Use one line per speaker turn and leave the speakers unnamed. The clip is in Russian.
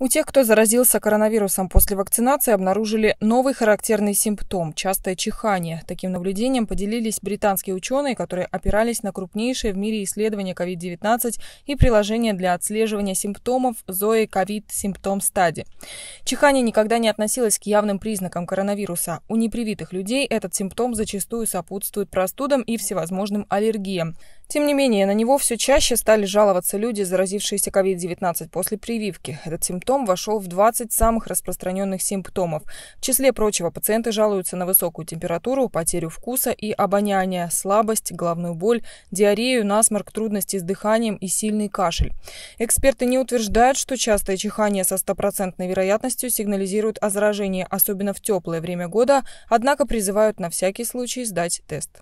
У тех, кто заразился коронавирусом после вакцинации, обнаружили новый характерный симптом – частое чихание. Таким наблюдением поделились британские ученые, которые опирались на крупнейшее в мире исследование COVID-19 и приложение для отслеживания симптомов Zoe COVID Symptom Study. Чихание никогда не относилось к явным признакам коронавируса. У непривитых людей этот симптом зачастую сопутствует простудам и всевозможным аллергиям. Тем не менее, на него все чаще стали жаловаться люди, заразившиеся COVID-19 после прививки. Этот симптом вошел в 20 самых распространенных симптомов. В числе прочего, пациенты жалуются на высокую температуру, потерю вкуса и обоняния, слабость, головную боль, диарею, насморк, трудности с дыханием и сильный кашель. Эксперты не утверждают, что частое чихание со стопроцентной вероятностью сигнализирует о заражении, особенно в теплое время года, однако призывают на всякий случай сдать тест.